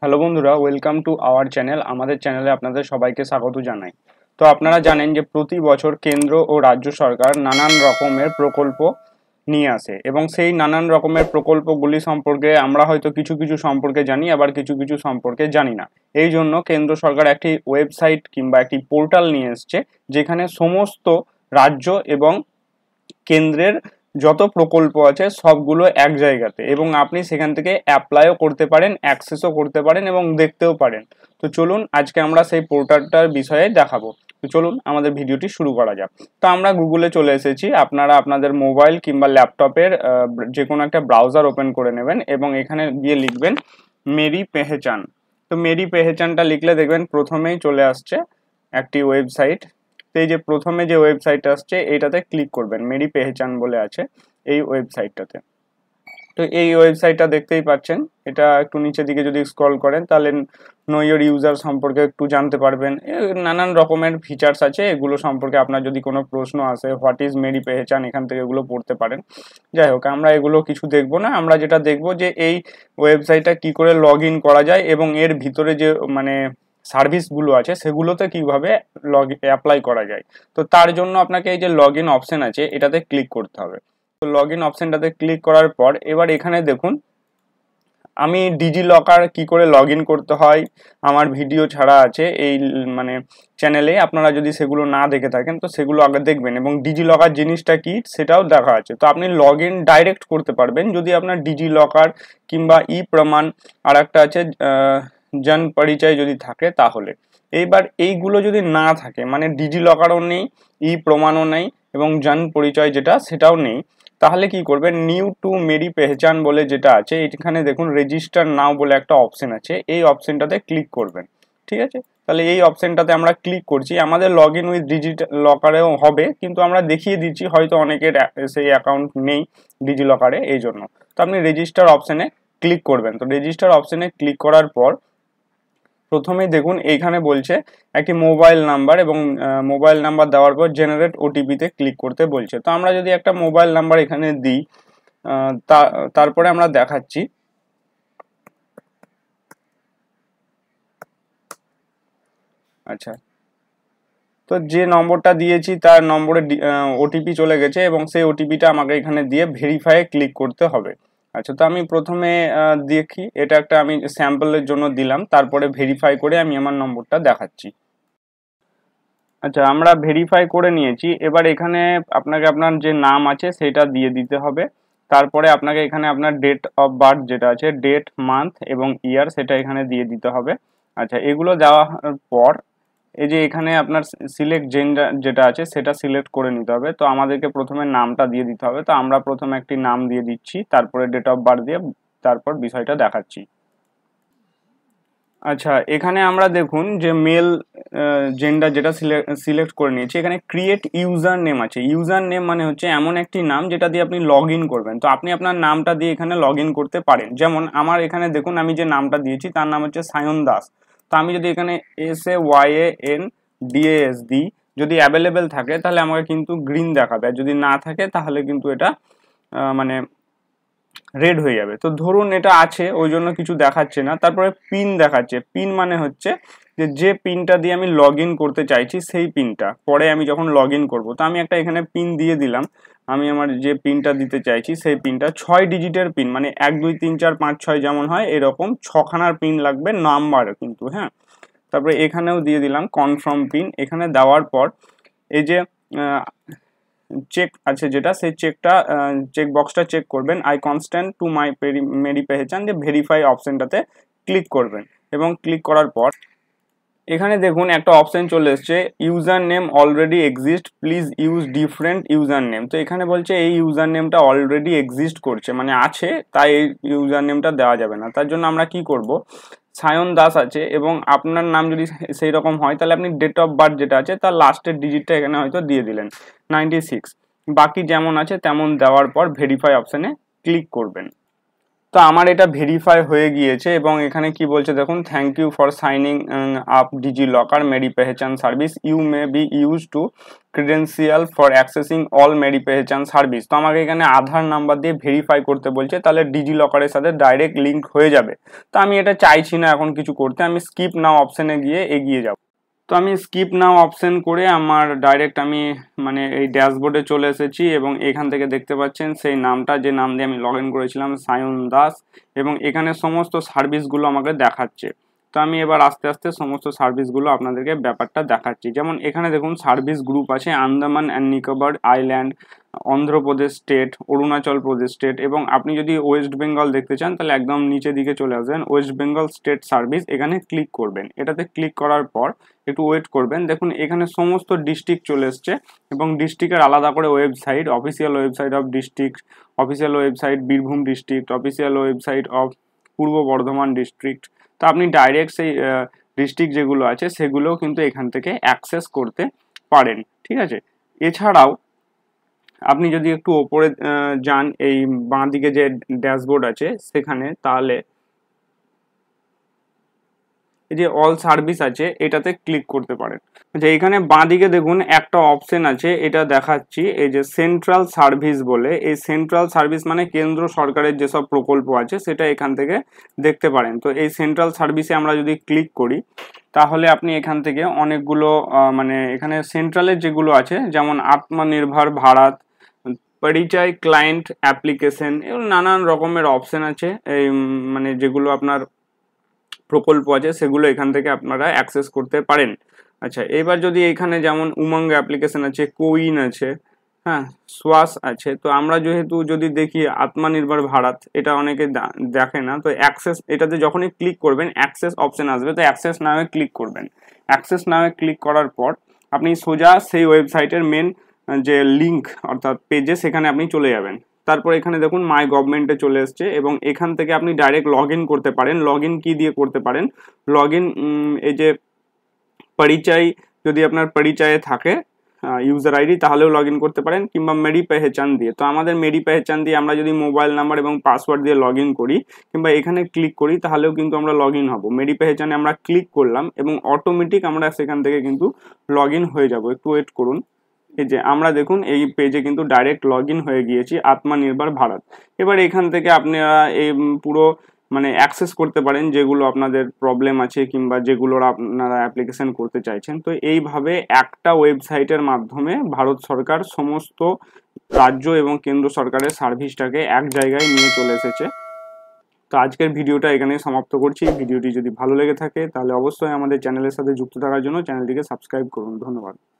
hello বন্ধুরা welcome to our channel আমাদের চ্যানেলে আপনাদের সবাইকে স্বাগত জানাই তো আপনারা জানেন যে প্রতি বছর কেন্দ্র ও রাজ্য সরকার নানান রকমের প্রকল্প নিয়ে আসে এবং সেই নানান রকমের প্রকল্পগুলি সম্পর্কে আমরা হয়তো কিছু কিছু সম্পর্কে জানি আবার কিছু কিছু সম্পর্কে জানি না এই জন্য কেন্দ্র সরকার একটি ওয়েবসাইট কিংবা একটি পোর্টাল নিয়ে এসছে যেখানে সমস্ত রাজ্য এবং কেন্দ্রের যত প্রকল্প আছে সবগুলো এক জায়গাতে এবং আপনি সেখান থেকে অ্যাপ্লাইও করতে পারেন অ্যাক্সেসও করতে পারেন এবং দেখতেও পারেন তো চলুন আজকে আমরা সেই পোর্টালটার বিষয়ে দেখাবো তো চলুন আমাদের ভিডিওটি শুরু করা যাক তো আমরা গুগলে চলে এসেছি আপনারা আপনাদের মোবাইল কিংবা ল্যাপটপের যে কোনো একটা ব্রাউজার ওপেন করে নেবেন এবং এখানে গিয়ে লিখবেন মেরি পেহেচান তো মেরি পেহেচানটা লিখলে দেখবেন প্রথমেই চলে আসছে একটি ওয়েবসাইট তো যে প্রথমে যে ওয়েবসাইটটা আসছে এইটাতে ক্লিক করবেন মেরি পেহচান বলে আছে এই ওয়েবসাইটটাতে তো এই ওয়েবসাইটটা দেখতেই পাচ্ছেন এটা একটু নিচের দিকে যদি স্ক্রল করেন তাহলে নইয়ের ইউজার সম্পর্কে একটু জানতে পারবেন নানান রকমের ফিচার্স আছে এগুলো সম্পর্কে আপনার যদি কোনো প্রশ্ন আসে হোয়াট ইজ মেরি পেহেচান এখান থেকে এগুলো পড়তে পারেন যাই হোক আমরা এগুলো কিছু দেখব না আমরা যেটা দেখব যে এই ওয়েবসাইটটা কি করে লগ করা যায় এবং এর ভিতরে যে মানে সার্ভিসগুলো আছে সেগুলোতে কিভাবে লগ অ্যাপ্লাই করা যায় তো তার জন্য আপনাকে এই যে লগ ইন অপশান আছে এটাতে ক্লিক করতে হবে তো লগ ইন অপশানটাতে ক্লিক করার পর এবার এখানে দেখুন আমি ডিজি লকার কী করে লগ করতে হয় আমার ভিডিও ছাড়া আছে এই মানে চ্যানেলে আপনারা যদি সেগুলো না দেখে থাকেন তো সেগুলো আগে দেখবেন এবং ডিজি লকার জিনিসটা কি সেটাও দেখা আছে তো আপনি লগ ডাইরেক্ট করতে পারবেন যদি আপনার ডিজি লকার কিংবা ই প্রমাণ আর একটা আছে জন পরিচয় যদি থাকে তাহলে এইবার এইগুলো যদি না থাকে মানে ডিজি লকারও নেই ই e প্রমাণও নেই এবং জন পরিচয় যেটা সেটাও নেই তাহলে কি করবে নিউ টু মেরি পেহচান বলে যেটা আছে এখানে দেখুন রেজিস্টার নাও বলে একটা অপশন আছে এই অপশনটাতে ক্লিক করবেন ঠিক আছে তাহলে এই অপশনটাতে আমরা ক্লিক করছি আমাদের লগ ইন উইথ ডিজিটাল লকারেও হবে কিন্তু আমরা দেখিয়ে দিচ্ছি হয়তো অনেকের সেই অ্যাকাউন্ট নেই ডিজি লকারে এই জন্য তো আপনি রেজিস্টার অপশানে ক্লিক করবেন তো রেজিস্টার অপশানে ক্লিক করার পর প্রথমেই দেখুন এইখানে বলছে একটি মোবাইল নাম্বার এবং মোবাইল নাম্বার দেওয়ার পর জেনারেট ওটিপিতে ক্লিক করতে বলছে তো আমরা যদি একটা মোবাইল নাম্বার এখানে দিই তারপরে আমরা দেখাচ্ছি আচ্ছা তো যে নম্বরটা দিয়েছি তার নম্বরে ওটিপি চলে গেছে এবং সেই ওটিপিটা আমাকে এখানে দিয়ে ভেরিফাইয়ে ক্লিক করতে হবে আচ্ছা তো আমি প্রথমে দেখি এটা একটা আমি স্যাম্পলের জন্য দিলাম তারপরে ভেরিফাই করে আমি আমার নম্বরটা দেখাচ্ছি আচ্ছা আমরা ভেরিফাই করে নিয়েছি এবার এখানে আপনাকে আপনার যে নাম আছে সেটা দিয়ে দিতে হবে তারপরে আপনাকে এখানে আপনার ডেট অফ বার্থ যেটা আছে ডেট মান্থ এবং ইয়ার সেটা এখানে দিয়ে দিতে হবে আচ্ছা এগুলো দেওয়ার পর এই যে এখানে আপনার সিলেক্ট জেন্ডার যেটা আছে সেটা সিলেক্ট করে নিতে হবে তো আমাদেরকে প্রথমে নামটা দিয়ে দিতে হবে তো আমরা প্রথমে একটি নাম দিয়ে দিচ্ছি তারপরে ডেট অফ বার্থ দিয়ে তারপর বিষয়টা দেখাচ্ছি আচ্ছা এখানে আমরা দেখুন যে মেল জেন্ডার যেটা সিলেক্ট করে নিয়েছি এখানে ক্রিয়েট ইউজার নেম আছে ইউজার নেম মানে হচ্ছে এমন একটি নাম যেটা দিয়ে আপনি লগ করবেন তো আপনি আপনার নামটা দিয়ে এখানে লগ করতে পারেন যেমন আমার এখানে দেখুন আমি যে নামটা দিয়েছি তার নাম হচ্ছে সায়ন দাস তা আমি যদি এখানে S A Y N D A S দিই যদি অ্যাভেলেবেল থাকে তাহলে আমাকে কিন্তু গ্রিন দেখাবে আর যদি না থাকে তাহলে কিন্তু এটা মানে রেড হয়ে যাবে তো ধরুন এটা আছে ওই জন্য কিছু দেখাচ্ছে না তারপরে পিন দেখাচ্ছে পিন মানে হচ্ছে যে যে পিনটা দিয়ে আমি লগ করতে চাইছি সেই পিনটা পরে আমি যখন লগ ইন করবো তো আমি একটা এখানে পিন দিয়ে দিলাম আমি আমার যে পিনটা দিতে চাইছি সেই পিনটা ছয় ডিজিটের পিন মানে এক দুই তিন চার পাঁচ ছয় যেমন হয় এরকম ছখানার পিন লাগবে নাম্বার কিন্তু হ্যাঁ তারপরে এখানেও দিয়ে দিলাম কনফার্ম পিন এখানে দেওয়ার পর এই যে চেক আছে যেটা সেই চেকটা চেক বক্সটা চেক করবেন I consent to my Meri Pehchaan যে ভেরিফাই অপশানটাতে ক্লিক করবেন এবং ক্লিক করার পর এখানে দেখুন একটা অপশন চলে এসছে user name already exist please use different user name তো এখানে বলছে এই ইউজার নেমটা অলরেডি এক্সিস্ট করছে মানে আছে তাই এই ইউজার নেমটা দেওয়া যাবে না তার জন্য আমরা কি করব সায়ন দাস আছে এবং আপনার নাম যদি সেই রকম হয় তাহলে আপনি ডেট অফ বার্থ যেটা আছে তার লাস্টের ডিজিটটা এখানে হয়তো দিয়ে দিলেন নাইনটি সিক্স বাকি যেমন আছে তেমন দেওয়ার পর ভেরিফাই অপশানে ক্লিক করবেন তো আমার এটা ভেরিফাই হয়ে গিয়েছে এবং এখানে কি বলছে দেখুন thank you for signing up DigiLocker Meri Pehchaan service you may be use to credential for accessing all Meri Pehchaan service তো আমাকে এখানে আধার নাম্বার দিয়ে ভেরিফাই করতে বলছে তাহলে ডিজি লকারের সাথে ডাইরেক্ট লিঙ্ক হয়ে যাবে তো আমি এটা চাইছি না এখন কিছু করতে আমি স্কিপ নাও অপশানে গিয়ে এগিয়ে যাব তো আমি স্কিপ নাও অপশন করে আমার ডাইরেক্ট আমি মানে এই ড্যাশবোর্ডে চলে এসেছি এবং এখান থেকে দেখতে পাচ্ছেন সেই নামটা যে নাম দিয়ে আমি লগ ইন করেছিলাম সায়ন দাস এবং এখানে সমস্ত সার্ভিসগুলো আমাকে দেখাচ্ছে তো আমি এবার আস্তে আস্তে সমস্ত সার্ভিসগুলো আপনাদেরকে ব্যাপারটা দেখাচ্ছি যেমন এখানে দেখুন সার্ভিস গ্রুপ আছে Andaman and Nicobar island Andhra Pradesh state Arunachal Pradesh state এবং আপনি যদি ওয়েস্ট বেঙ্গল দেখতে চান তাহলে একদম নিচে দিকে চলে আসবেন ওয়েস্ট বেঙ্গল স্টেট সার্ভিস এখানে ক্লিক করবেন এটাতে ক্লিক করার পর একটু ওয়েট করবেন দেখুন এখানে সমস্ত ডিস্ট্রিক্ট চলে এসছে এবং ডিস্ট্রিক্টের আলাদা করে website official website of district official website Birbhum district official website of Purba Bardhaman district তো আপনি ডাইরেক্ট সেই ডিস্ট্রিক্ট যেগুলো আছে সেগুলোও কিন্তু এখান থেকে অ্যাক্সেস করতে পারেন ঠিক আছে এছাড়াও আপনি যদি একটু ওপরে যান এই বাঁ দিকে যে ড্যাশবোর্ড আছে সেখানে তাহলে এই যে অল সার্ভিস আছে এটাতে ক্লিক করতে পারেন আচ্ছা এখানে বাঁদিকে দেখুন একটা অপশন আছে এটা দেখাচ্ছি এই যে সেন্ট্রাল সার্ভিস বলে এই সেন্ট্রাল সার্ভিস মানে কেন্দ্র সরকারের যেসব প্রকল্প আছে সেটা এখান থেকে দেখতে পারেন তো এই সেন্ট্রাল সার্ভিসে আমরা যদি ক্লিক করি তাহলে আপনি এখান থেকে অনেকগুলো মানে এখানে সেন্ট্রালের যেগুলো আছে যেমন আত্মনির্ভর ভারত পরিচয় ক্লায়েন্ট অ্যাপ্লিকেশন এবং নানান রকমের অপশান আছে এই মানে যেগুলো আপনার প্রকল্প আছে সেগুলো এখান থেকে আপনারা অ্যাক্সেস করতে পারেন আচ্ছা এবার যদি এখানে যেমন উমঙ্গ অ্যাপ্লিকেশন আছে কোইন আছে হ্যাঁ শ্বাস আছে তো আমরা যেহেতু যদি দেখি আত্মনির্ভর ভারত এটা অনেকে দেখে না তো অ্যাক্সেস এটাতে যখনই ক্লিক করবেন অ্যাক্সেস অপশান আসবে তো অ্যাক্সেস নামে ক্লিক করবেন অ্যাক্সেস নামে ক্লিক করার পর আপনি সোজা সেই ওয়েবসাইটের মেন যে লিঙ্ক অর্থাৎ পেজে সেখানে আপনি চলে যাবেন তারপর এখানে দেখুন মাই গভর্নমেন্টে চলে এসছে এবং এখান থেকে আপনি ডাইরেক্ট লগ করতে পারেন লগ ইন কী দিয়ে করতে পারেন লগ ইন এই যে পরিচয় যদি আপনার পরিচয়ে থাকে ইউজার আইডি তাহলেও লগ করতে পারেন কিংবা মেরি পেহেচান দিয়ে তো আমাদের মেরি পেহেচান দিয়ে আমরা যদি মোবাইল নাম্বার এবং পাসওয়ার্ড দিয়ে লগ করি কিংবা এখানে ক্লিক করি তাহলেও কিন্তু আমরা লগ ইন হবো মেরি পেহেচানে আমরা ক্লিক করলাম এবং অটোমেটিক আমরা সেখান থেকে কিন্তু লগ হয়ে যাব একটু ওয়েট করুন এই যে আমরা দেখুন এই পেজে কিন্তু ডাইরেক্ট লগ হয়ে গিয়েছি আত্মনির্ভর ভারত এবার এখান থেকে আপনারা এই পুরো মানে অ্যাক্সেস করতে পারেন যেগুলো আপনাদের প্রবলেম আছে কিংবা যেগুলোর আপনারা অ্যাপ্লিকেশন করতে চাইছেন তো এইভাবে একটা ওয়েবসাইটের মাধ্যমে ভারত সরকার সমস্ত রাজ্য এবং কেন্দ্র সরকারের সার্ভিসটাকে এক জায়গায় নিয়ে চলে এসেছে তো আজকের ভিডিওটা এখানে সমাপ্ত করছি ভিডিওটি যদি ভালো লেগে থাকে তাহলে অবশ্যই আমাদের চ্যানেলের সাথে যুক্ত থাকার জন্য চ্যানেলটিকে সাবস্ক্রাইব করুন ধন্যবাদ